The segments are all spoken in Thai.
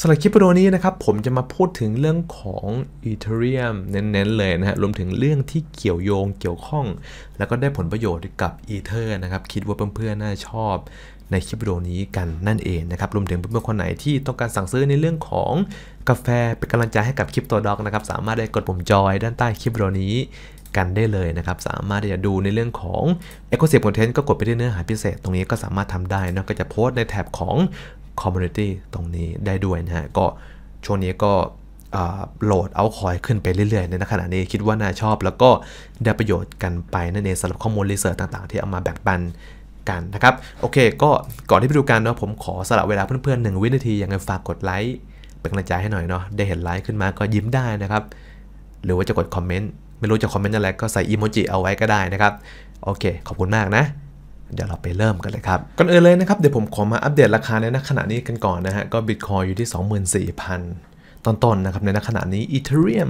สำหรับคลิปวิดีโอนี้นะครับผมจะมาพูดถึงเรื่องของ Ethereum เน้น ๆ เลยนะฮะรวมถึงเรื่องที่เกี่ยวโยงเกี่ยวข้อง แล้วก็ได้ผลประโยชน์กับ Ether นะครับคิดว่าเพื่อนๆน่าชอบในคลิปวิดีโอนี้กันนั่นเองนะครับรวมถึงเพื่อนๆคนไหนที่ต้องการสั่งซื้อในเรื่องของกาแฟเป็นกำลังใจให้กับคลิปตัวด็อกนะครับสามารถได้กดปุ่มจอย ด้านใต้คลิปวิดีโอนี้กันได้เลยนะครับ สามารถที่จะดูในเรื่องของ Exclusive Content ก็กดไปที่เนื้อหาพิเศษตรงนี้ก็สามารถทำได้นะก็จะโพสต์ในแท็บของ Community ตรงนี้ได้ด้วยนะฮะ ก็ช่วงนี้ก็โหลดเอาคอยขึ้นไปเรื่อยๆ ในขณะนี้คิดว่าน่าชอบแล้วก็ได้ประโยชน์กันไปนั่นเองสำหรับข้อมูลรีเสิร์ชต่างๆ ที่เอามาแบ่งปันกันนะครับ โอเค ก็ก่อนที่ไปดูกันเนาะผมขอสละเวลาเพื่อนๆหนึ่งวินาทีอย่างไงฝากกดไลค์เป็นกำลังใจให้หน่อยเนาะ ได้เห็นไลค์ขึ้นมาก็ยิ้มได้นะครับ หรือว่าจะกดคอมเมนต์ไม่รู้จะคอมเมนต์อะไรก็ใส่อีโมจิเอาไว้ก็ได้นะครับ โอเค ขอบคุณมากนะ เดี๋ยวเราไปเริ่มกันเลยครับ ก่อนอื่นเลยนะครับเดี๋ยวผมขอมาอัปเดตราคาในขณะนี้กันก่อนนะฮะก็บิตคอยอยู่ที่ 24,000ตอนต้นนะครับ ในขณะนี้อีเทเรียม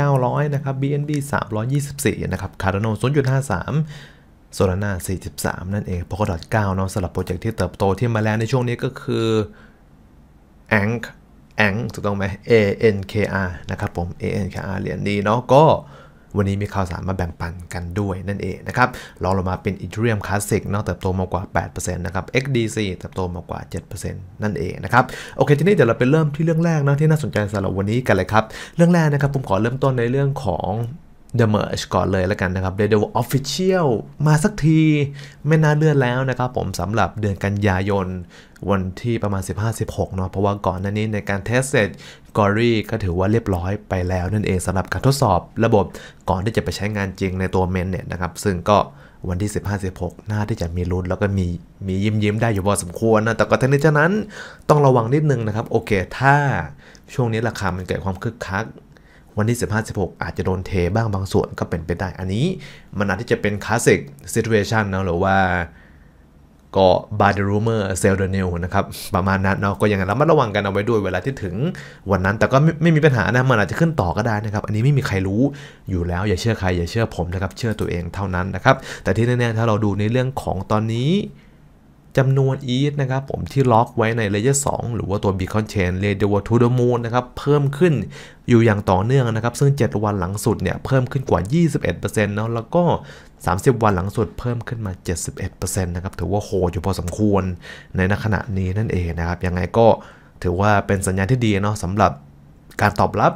1,900นะครับ BNB 324นะครับ c a r d a n า0.53โซลาร่า43 นั่นเองโพ l อ a เก้าเนาะสำหรับโปรเจกต์ที่เติบโตที่มาแล้วในช่วงนี้ก็คือ ANK ANK ถูกต้องไหม ANKR นะครับผม ANKR เหรียญนี้เนาะก็วันนี้มีข่าวสารมาแบ่งปันกันด้วยนั่นเองนะครับ ลองลงมาเป็นอีเทเรียมคลาสสิกเนาะเติบโตมากกว่า 8%นะครับ XDC เติบโตมากว่า 7%นั่นเองนะครับ โอเค ทีนี้เดี๋ยวเราไปเริ่มที่เรื่องแรกนะที่น่าสนใจสำหรับวันนี้กันเลยครับ เรื่องแรกนะครับผมขอเริ่มต้นในเรื่องของอะเมอร์ชก่อนเลยแล้วกันนะครับ The d e อ i ฟ o f f i c i a มาสักทีไม่น่าเลื่อนแล้วนะครับ ผมสำหรับเดือนกันยายนวันที่ประมาณ 15-16เนาะเพราะว่าก่อนหน้านี้ในการเทสเสร็จกอรี่ก็ถือว่าเรียบร้อยไปแล้ว นั่นเองสำหรับการทดสอบระบบก่อนที่จะไปใช้งานจริงในตัวเมนเนี่ยนะครับ ซึ่งก็วันที่ 15-16น่าที่จะมีรุ่น แล้วก็มีมียิ้มยิ้มได้อยู่พอสมควรนะแต่ก็ทั้งนี้ทั้งนั้นต้องระวังนิดนึงนะครับโอเค ถ้าช่วงนี้ราคามันเกิดความคึกคักวันที่ 15-16 อาจจะโดนเทบ้างบางส่วนก็เป็นไปได้ อันนี้มันอาจจะเป็นคลาสสิกซิทูเอชันนะหรือว่าก็ by the rumor sell the new นะครับ ประมาณนั้นเนาะก็ยังระมัดระวังกันเอาไว้ด้วยเวลาที่ถึงวันนั้นแต่ก็ไ็ไม่มีปัญหานะมันอาจจะขึ้นต่อก็ได้นะครับ อันนี้ไม่มีใครรู้อยู่แล้วอย่าเชื่อใครอย่าเชื่อผมนะครับ เชื่อตัวเองเท่านั้นนะครับแต่ที่แน่ๆถ้าเราดูในเรื่องของตอนนี้จำนวน ETH นะครับผมที่ล็อกไว้ใน Layer 2หรือว่าตัว Bitcoin Chain r a d i o to the Moon นะครับเพิ่มขึ้นอยู่อย่างต่อเนื่องนะครับซึ่ง 7 วันหลังสุดเนี่ยเพิ่มขึ้นกว่า 21%เนาะแล้วก็ 30 วันหลังสุดเพิ่มขึ้นมา 71%นะครับถือว่าโหดอยู่พอสมควรในขณะนี้นั่นเองนะครับยังไงก็ถือว่าเป็นสัญญาณที่ดีเนาะสำหรับการตอบรับ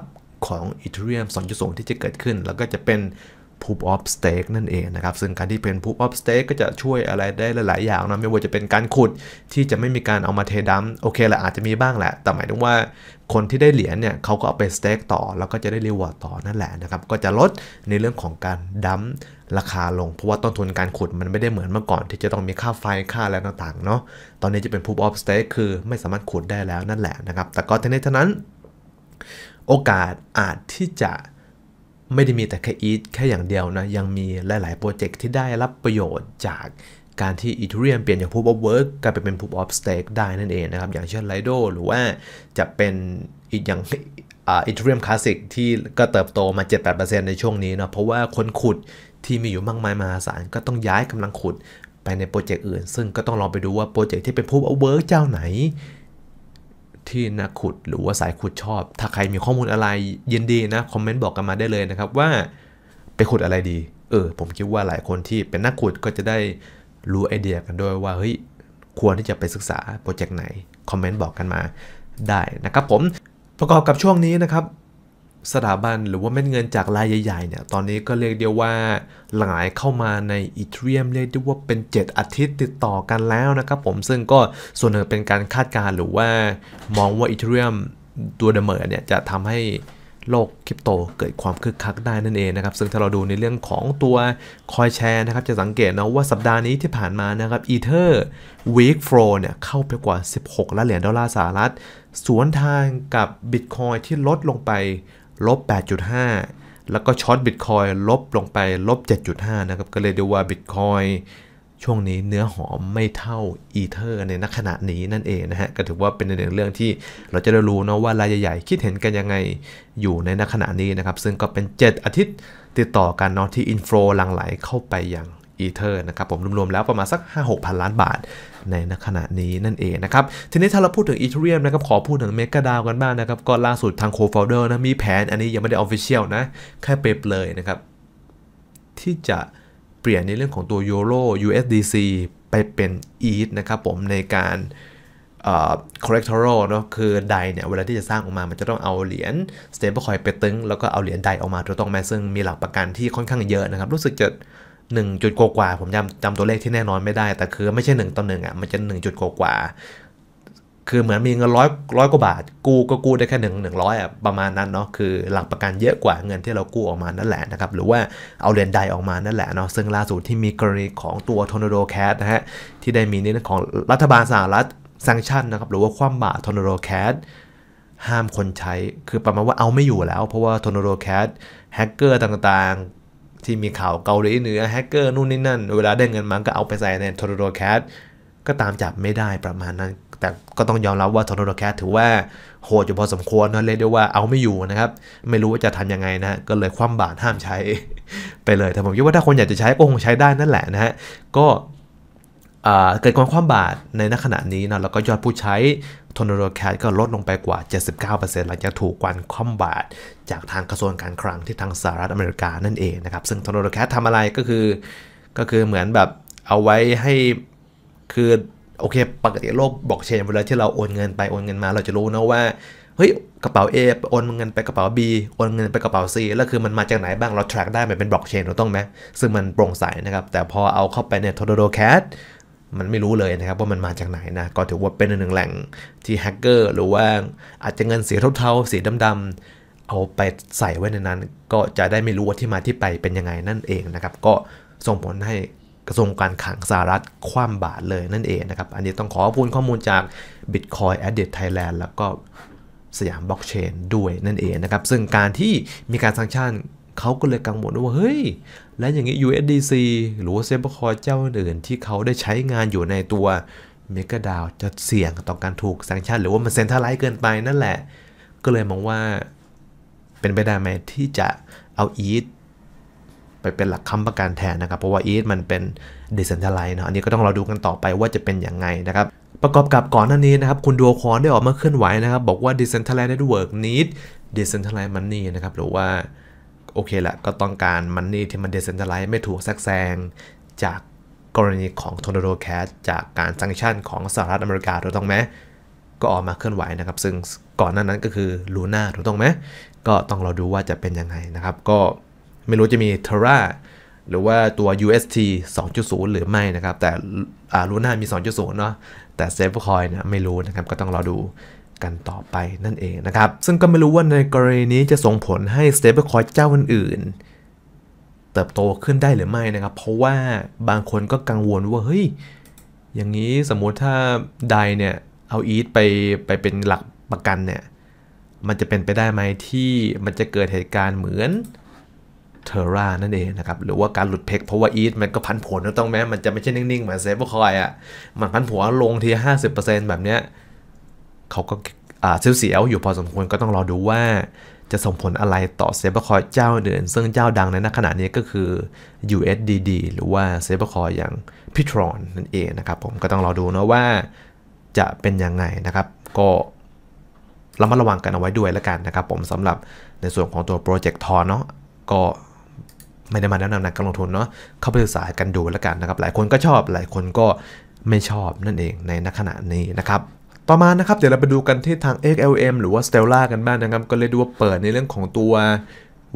ของ Ethereum 2.0 ที่จะเกิดขึ้น แล้วก็จะเป็น p ู o o f of Stake นั่นเองนะครับ ซึ่งการที่เป็น p ู o o f of Stake ก็จะช่วยอะไรได้หลาย ๆ อย่างนะไม่ว่าจะเป็นการขุดที่จะไม่มีการเอามาเทดัมโอเคแหละอาจจะมีบ้างแหละ แต่หมายถึงว่าคนที่ได้เหรียญเนี่ยเขาก็เอาไปสเต็กต่อแล้วก็จะได้รีวอร์ดต่อนั่นแหละนะครับก็จะลดในเรื่องของการดัมราคาลงเพราะว่าต้นทุนการขุดมันไม่ได้เหมือนเมื่อก่อน ที่จะต้องมีค่าไฟค่าอะไรต่างๆเนาะตอนนี้จะเป็นพูปออฟสเต็กคือไม่สามารถขุดได้แล้วนั่นแหละนะครับแต่ก็ทั้งนี้ทั้งนั้น โอกาสอาจที่จะไม่ได้มีแต่แค่อีทแค่อย่างเดียวนะยังมีหลาย ๆ โปรเจกต์ที่ได้รับประโยชน์จากการที่อีทูเรียมเปลี่ยนจาก Proof of Work กลายไปเป็น Proof of Stake ได้นั่นเองนะครับอย่างเช่น l i โ o หรือว่าจะเป็นอีกอย่างอีทูเรียมคลาสสิกที่ก็เติบโตมา 7-8%ในช่วงนี้นะเพราะว่าคนขุดที่มีอยู่มากมายมหาศาลก็ต้องย้ายกำลังขุดไปในโปรเจกต์อื่น ซึ่งก็ต้องลองไปดูว่าโปรเจกต์ที่เป็น Proof of Work เจ้าไหนที่นักขุดหรือว่าสายขุดชอบ ถ้าใครมีข้อมูลอะไรยินดีนะคอมเมนต์บอกกันมาได้เลยนะครับว่า ไปขุดอะไรดี เออ ผมคิดว่าหลายคนที่เป็นนักขุดก็จะได้รู้ไอเดียกันด้วยว่าเฮ้ยควรที่จะไปศึกษา โปรเจกต์ไหนคอมเมนต์บอกกันมาได้นะครับ ผมประกอบกับช่วงนี้นะครับสถาบันหรือว่าเม็ดเงินจากรายใหญ่ๆเนี่ย ตอนนี้ก็เรียกเดียวว่า หลายเข้ามาในอีเทรียมเรียกได้ว่าเป็น 7 อาทิตย์ติดต่อกันแล้วนะครับผมซึ่งก็ส่วนหนึ่งเป็นการคาดการณ์หรือว่า มองว่าอีเทรียมตัวเดิมเนี่ยจะทำให้โลกคริปโตเกิดความคึกคักได้นั่นเองนะครับ ซึ่งถ้าเราดูในเรื่องของตัวคอยแชร์นะครับ จะสังเกตนะว่าสัปดาห์นี้ที่ผ่านมานะครับอีเทอร์วีคโฟลเนี่ยเข้าไปกว่า 16ล้านเหรียญดอลลาร์สหรัฐ สวนทางกับบิตคอยที่ลดลงไปลบ8.5แล้วก็ช็อตบิตคอยลบลงไปลบ7.5นะครับ ก็เลยดูว่าบิตคอยช่วงนี้เนื้อหอมไม่เท่าอีเทอร์ในนักขณะนี้นั่นเองนะฮะ ก็ถือว่าเป็นหนึ่งเรื่องที่เราจะได้รู้เนาะว่ารายใหญ่ ๆ คิดเห็นกันยังไงอยู่ในนักขณะนี้นะครับ ซึ่งก็เป็น 7 อาทิตย์ติดต่อกันเนาะที่อินฟลูหลังไหลเข้าไปอย่างอีเทอร์นะครับผมรวมๆแล้วประมาณสัก5-6พันล้านบาทในขณะนี้นั่นเองนะครับ ทีนี้ถ้าเราพูดถึงอีเทเรียมนะครับขอพูดถึงเมกาดาวกันบ้างนะครับ ก็ล่าสุดทางโคฟลเดอร์นะมีแผนอันนี้ยังไม่ได้ออฟฟิเชียลนะ แค่เปรบเลยนะครับ ที่จะเปลี่ยนในเรื่องของตัวยูโร USDC ไปเป็นอีทนะครับผมในการ collateral เนาะคือไดเนี่ยเวลาที่จะสร้างออกมา มันจะต้องเอาเหรียญ stable coin ไปตึง แล้วก็เอาเหรียญไดออกมาถูกต้องไหมซึ่งมีหลักประกันที่ค่อนข้างเยอะนะครับรู้สึกจะหนึ่งจุดกว่าผมจำจำตัวเลขที่แน่นอนไม่ได้แต่คือไม่ใช่หนึ่งต่อหนึ่งอ่ะมันจะหนึ่งจุดกว่าคือเหมือนมีเงินร้อยร้อยกว่าบาทกู้ก็กู้ได้แค่หนึ่งหนึ่งร้อยอ่ะประมาณนั้นเนาะคือหลักประกันเยอะกว่าเงินที่เรากู้ออกมานั่นแหละนะครับหรือว่าเอาเหรียญใดออกมานั่นแหละเนาะซึ่งล่าสุดที่มีกรณีของตัวทอร์นาโดแคสนะฮะที่ได้มีนเรื่องของรัฐบาลสหรัฐซังชั่นนะครับหรือว่าคว่ำบาตรทอร์นาโดแคสห้ามคนใช้คือประมาณว่าเอาไม่อยู่แล้ว เพราะว่าทอร์นาโดแคสแฮกเกอร์ต่างๆที่มีข่าวเกาหลีเหนือแฮกเกอร์นู่นนี่นั่น เวลาได้เงินมาก็เอาไปใส่ในโทรโดแคสก็ตามจับไม่ได้ประมาณนั้น แต่ก็ต้องยอมรับว่าโทรโดแคสถือว่าโหดอยู่พอสมควรนะเรียกได้ว่าเอาไม่อยู่นะครับ ไม่รู้ว่าจะทํำยังไงนะ ก็เลยคว่ำบาตรห้ามใช้ ไปเลยแต่ผมคิดว่าถ้าคนอยากจะใช้ ก็คงใช้ได้นั่นแหละนะฮะก็เกิดความความบาดในณขณะนี้นะแล้วก็ยอดผู้ใช้ทอนาโดแคดก็ลดลงไปกว่า 79%หลังจากถูกกวนคว่ำบาตรจากทางกระทรวงการคลังที่ทางสหรัฐอเมริกา นั่นเองนะครับซึ่งทอนาโดแคดทำอะไรก็คือก็คือเหมือนแบบเอาไว้ให้ คือ โอเค ปกติโลกบล็อกเชนเวลาที่เราโอนเงินไปโอนเงินมา เราจะรู้นะว่า เฮ้ย กระเป๋า A โอนเงินไปกระเป๋า B โอนเงินไปกระเป๋า C แล้วคือมันมาจากไหนบ้างเรา track ได้ไหมเป็นบล็อกเชนถูกต้องไหมซึ่งมันโปร่งใสนะครับแต่พอเอาเข้าไปในทอร์โดแคดมันไม่รู้เลยนะครับว่ามันมาจากไหนนะ ก็ถือว่าเป็นหนึ่งแหล่งที่แฮกเกอร์หรือว่าอาจจะเงินเสียเทาๆสีดำๆเอาไปใส่ไว้ในนั้น ก็จะได้ไม่รู้ว่าที่มาที่ไปเป็นยังไงนั่นเองนะครับ ก็ส่งผลให้กระทรวงการขังสหรัฐคว่ำบาตรเลยนั่นเองนะครับ อันนี้ต้องขอพูดข้อมูลจาก Bitcoin a d d i d Thailand แล้วก็สยามบล็อกเชนด้วยนั่นเองนะครับซึ่งการที่มีการสังชั่นเขาก็เลยกังวลว่าเฮ้ยและอย่างนี้ USDC หรือว่าเซฟคอยเจ้าอื่นที่เขาได้ใช้งานอยู่ในตัวเมกะดาวจะเสี่ยงต่อการถูกแซงชันหรือว่ามันเซ็นทรัลไลท์เกินไปนั่นแหละ ก็เลยมองว่าเป็นไปได้ไหมที่จะเอาอีทไปเป็นหลักค้ำประกันแทนนะครับ เพราะว่าอีทมันเป็นเดซ e n t r a l i z e d เนาะอันนี้ก็ต้องเราดูกันต่อไปว่าจะเป็นยังไงนะครับ ประกอบกับก่อนหน้านี้นะครับ คุณดัวคอนได้ออกมาเคลื่อนไหวนะครับ บอกว่า Decentralized Network need Decentralized Money นะครับ หรือว่าโอเคแหละก็ต้องการมันนี่ที่มันเดเซนทไลท์ไม่ถูกแทรกแซงจากกรณีของทนโดโรแคสจากการซังชันของสหรัฐอเมริกาถูกต้องไหม ก็ออกมาเคลื่อนไหวนะครับซึ่งก่อนหน้านั้นก็คือลูน่าถูกต้องไหมก็ต้องรอดูว่าจะเป็นยังไงนะครับ ก็ไม่รู้จะมีเทราหรือว่าตัว UST 2.0 หรือไม่นะครับ แต่ลูน่ามี 2.0เนาะแต่เซฟคอยเนี่ยไม่รู้นะครับก็ต้องรอดูกันต่อไปนั่นเองนะครับ ซึ่งก็ไม่รู้ว่าในกรณีนี้จะส่งผลให้ Stablecoin เจ้าอื่นๆเติบโตขึ้นได้หรือไม่นะครับ เพราะว่าบางคนก็กังวลว่าเฮ้ย อย่างนี้สมมุติถ้าไดเนี่ย เอาอีทไปไปเป็นหลักประกันเนี่ย มันจะเป็นไปได้ไหมที่มันจะเกิดเหตุการณ์เหมือนเทอร่านั่นเองนะครับ หรือว่าการหลุดเพกเพราะว่าอีทมันก็พันผลนะต้องแม้มันจะไม่ใช่นิ่งๆเหมือนเซฟคอยอ่ะมันพันผลลงทีห้าสิบเปอร์เซ็นต์แบบเนี้ยเขาก็เสียวอยู่พอสมควรก็ต้องรอดูว่าจะส่งผลอะไรต่อเซเบอร์คอยเจ้าเดินซึ่งเจ้าดังในขณะนี้ก็คือ USDD หรือว่าเซเบอร์คอยอย่างพิทรอนนั่นเองนะครับ ผมก็ต้องรอดูนะว่าจะเป็นยังไงนะครับ ก็ระมัดระวังกันเอาไว้ด้วยแล้วกันนะครับ ผมสำหรับในส่วนของตัวโปรเจกต์ทอนเนาะก็ไม่ได้มาแนะนำนักการลงทุนเนาะเข้าไปศึกษากันดูแล้วกันนะครับ หลายคนก็ชอบหลายคนก็ไม่ชอบนั่นเองในขณะนี้นะครับต่อมานะครับเดี๋ยวเราไปดูกันที่ทาง XLM หรือว่า Stella กันบ้างนะครับ ก็เลยดูว่าเปิดในเรื่องของตัว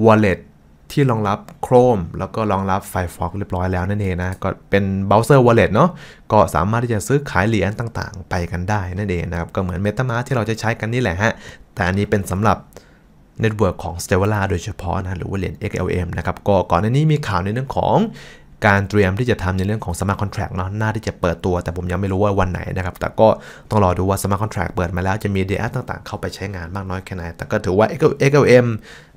Wallet ที่รองรับ Chrome แล้วก็รองรับ Firefox เรียบร้อยแล้วนั่นเองนะ ก็เป็น browser Wallet เนาะก็สามารถที่จะซื้อขายเหรียญต่างๆ ไปกันได้นั่นเองนะครับก็เหมือน MetaMask ที่เราจะใช้กันนี่แหละฮะแต่อันนี้เป็นสำหรับเน็ตเวิร์กของ Stella โดยเฉพาะนะหรือว่าเหรียญ XLM นะครับก็ก่อนหน้านี้มีข่าวในเรื่องของการเตรียมที่จะทำในเรื่องของสมาร์ทคอนแท็กเนาะน่าที่จะเปิดตัว แต่ผมยังไม่รู้ว่าวันไหนนะครับ แต่ก็ต้องรอดูว่าสมาร์ทคอนแท็กเปิดมาแล้วจะมีเดียต่างๆ เข้าไปใช้งานมากน้อยแค่ไหน แต่ก็ถือว่า XLM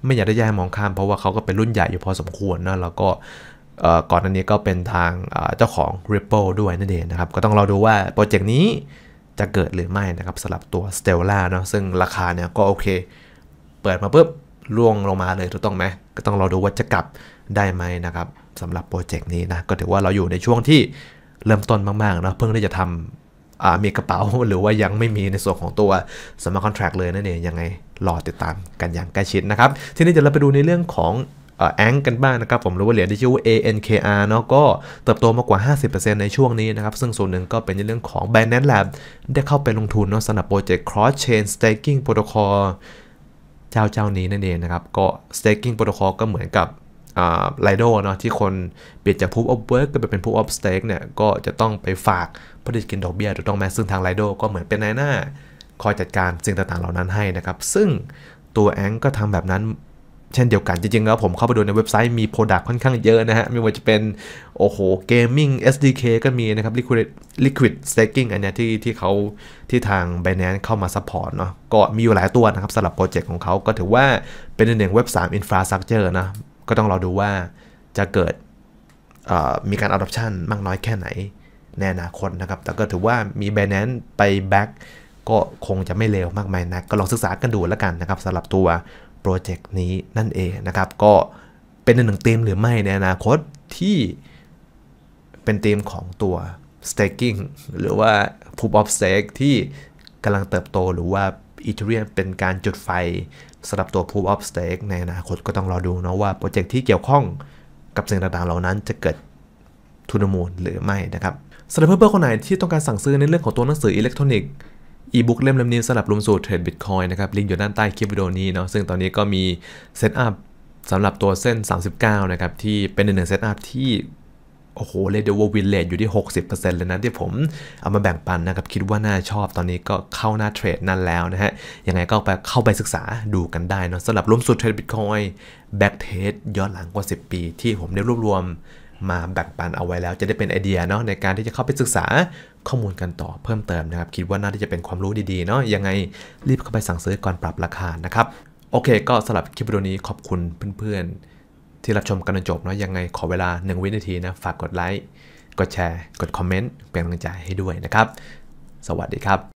ไม่อยากได้ย้ายมองข้ามเพราะว่าเขาก็เป็นรุ่นใหญ่อยู่พอสมควรนะ แล้วก็ก่อนอันนี้ก็เป็นทางเจ้าของ Ripple ด้วยนั่นเองนะครับ ก็ต้องรอดูว่าโปรเจกต์นี้จะเกิดหรือไม่นะครับสำหรับตัว Stella เนาะซึ่งราคาเนี่ยก็โอเค เปิดมาปุ๊บล่วงลงมาเลยถูกต้องไหม ก็ต้องรอดูว่าจะกลับได้ไหมนะครับสำหรับโปรเจกต์นี้นะก็ถือว่าเราอยู่ในช่วงที่เริ่มต้นมาก ๆเนาะเพิ่งได้จะทำมีกระเป๋าหรือว่ายังไม่มีในส่วนของตัวสมาร์ทคอนแท็กเลยนั่นเองยังไงรอติดตามกันอย่างใกล้ชิดนะครับทีนี้เดี๋ยวเราไปดูในเรื่องของแองกันบ้างนะครับผมรู้ว่าเหรียญที่ชื่อว่า ANKR เนาะก็เติบโตมากกว่า 50%ในช่วงนี้นะครับซึ่งส่วนหนึ่งก็เป็นในเรื่องของ Binance Lab ได้เข้าไปลงทุนเนาะสนับโปรเจกต์ Cross Chain Staking Protocol เจ้าเจ้านี้นั่นเองนะครับก็ Staking Protocol ก็เหมือนกับไลโดเนาะที่คนเปลี่ยนจากพู o ออฟเวิร์กไปเป็นพู o ออฟสเต็กเนี่ยก็จะต้องไปฝากผพิตอกินดอกเบีย้ยถูกต้องไหมซึ่งทางไลโดก็เหมือนเป็นนายหน้า คอยจัดการสิ่งต่างๆเหล่านั้นให้นะครับ ซึ่งตัวแองก็ทำแบบนั้น เช่นเดียวกันจริงๆแล้วผมเข้าไปดูในเว็บไซต์มีโปรดักต์ค่อนข้างเยอะนะฮะไม่ว่าจะเป็นโอ้โหเกมมิ่ง SDK ก็มีนะครับ Liquid Liquid Staking อันนี้ที่ที่เขาที่ทาง Binance เข้ามาซัพพอร์ตเนาะก็มีอยู่หลายตัวนะครับสำหรับโปรเจกต์ของเขาก็ถือว่าเป็นหนึ่งเว็บ3 Infrastructure นะก็ต้องรอดูว่าจะเกิดมีการ adoption มากน้อยแค่ไหนในอนาคตนะครับ แต่ก็ถือว่ามี Binance ไป back ก็คงจะไม่เลวมากมายนะ ก็ลองศึกษากันดูแล้วกันนะครับสำหรับตัวโปรเจกต์นี้นั่นเองนะครับ ก็เป็นหนึ่งเต็มหรือไม่ในอนาคตที่เป็นเต็มของตัว staking หรือว่า proof of stake ที่กำลังเติบโตหรือว่า Ethereum เป็นการจุดไฟสำหรับตัว Proof of Stake ในอนาคตก็ต้องรอดูนะว่า โปรเจกต์ที่เกี่ยวข้องกับสิ่งต่างๆเหล่านั้นจะเกิดทุนมูลหรือไม่นะครับสำหรับเพื่อนๆคนไหนที่ต้องการสั่งซื้อในเรื่องของตัวหนังสืออิเล็กทรอนิกส์อีบุ๊กเล่มเล่มนี้สำหรับรวมสูตรเทรดบิตคอยนะครับ ลิงก์อยู่ด้านใต้คลิปวิดีโอนี้เนาะซึ่งตอนนี้ก็มีเซตอัพสำหรับตัวเส้น 39 นะครับที่เป็นหนึ่งเซตอัพที่โอ้โหเรดิโอวินเลทอยู่ที่ 60%เลยนะที่ผมเอามาแบ่งปันนะครับคิดว่าน่าชอบตอนนี้ก็เข้าหน้าเทรดนั่นแล้วนะฮะยังไงก็ไปเข้าไปศึกษาดูกันได้เนาะสำหรับรวมสุดเทรดบิตคอยแบ็กเทสย้อนหลังกว่า 10 ปีที่ผมได้รวบรวมมาแบ่งปันเอาไว้แล้วจะได้เป็นไอเดียเนาะในการที่จะเข้าไปศึกษาข้อมูลกันต่อเพิ่มเติมนะครับคิดว่าน่าจะเป็นความรู้ดีๆเนาะยังไงรีบเข้าไปสั่งซื้อก่อนปรับราคานะครับโอเค ก็สำหรับคลิปวิดีโอนี้ขอบคุณเพื่อนๆที่รับชมกันจจบเนาะยังไงขอเวลา 1 วินาทีนะฝากกดไลค์กดแชร์กดคอมเมนต์เป็นกำลังใจให้ด้วยนะครับ สวัสดีครับ